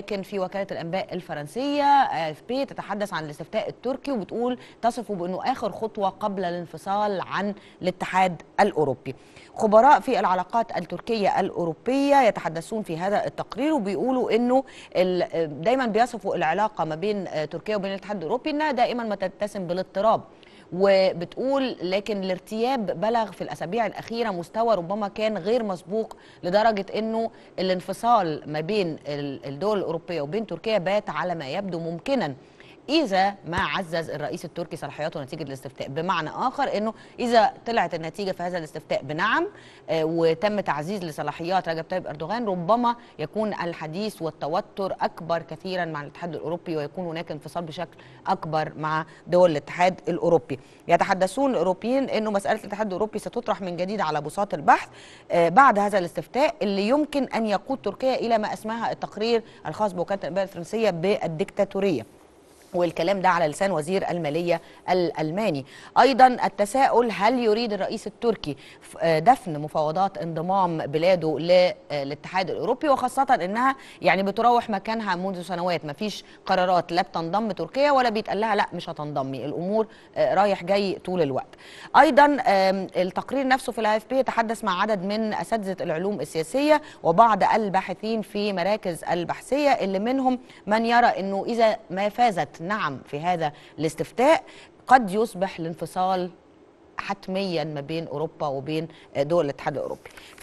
لكن في وكالة الأنباء الفرنسية اف بي تتحدث عن الاستفتاء التركي وبتقول تصفه بأنه آخر خطوة قبل الانفصال عن الاتحاد الأوروبي خبراء في العلاقات التركية الأوروبية يتحدثون في هذا التقرير وبيقولوا أنه دايما بيصفوا العلاقة ما بين تركيا وبين الاتحاد الأوروبي أنها دائما ما تتسم بالاضطراب وبتقول لكن الارتياب بلغ في الاسابيع الاخيره مستوى ربما كان غير مسبوق لدرجه انه الانفصال ما بين الدول الاوروبيه وبين تركيا بات على ما يبدو ممكنا اذا ما عزز الرئيس التركي صلاحياته نتيجه الاستفتاء بمعنى اخر انه اذا طلعت النتيجه في هذا الاستفتاء بنعم آه، وتم تعزيز لصلاحيات رجب طيب اردوغان ربما يكون الحديث والتوتر اكبر كثيرا مع الاتحاد الاوروبي ويكون هناك انفصال بشكل اكبر مع دول الاتحاد الاوروبي يتحدثون الاوروبيين انه مساله الاتحاد الاوروبي ستطرح من جديد على بساط البحث آه، بعد هذا الاستفتاء اللي يمكن ان يقود تركيا الى ما اسماها التقرير الخاص بوكاله الانباء الفرنسيه بالديكتاتوريه والكلام ده على لسان وزير المالية الألماني أيضا التساؤل هل يريد الرئيس التركي آه، دفن مفاوضات انضمام بلاده للاتحاد آه، الأوروبي وخاصة أنها يعني بتروح مكانها منذ سنوات ما فيش قرارات لا بتنضم تركيا ولا بيتقال لها لا مش هتنضمي الأمور آه، رايح جاي طول الوقت أيضا التقرير نفسه في الاي اف بي تحدث مع عدد من أساتذة العلوم السياسية وبعض الباحثين في مراكز البحثية اللي منهم من يرى أنه إذا ما فازت نعم في هذا الاستفتاء قد يصبح الانفصال حتميا ما بين اوروبا وبين دول الاتحاد الاوروبي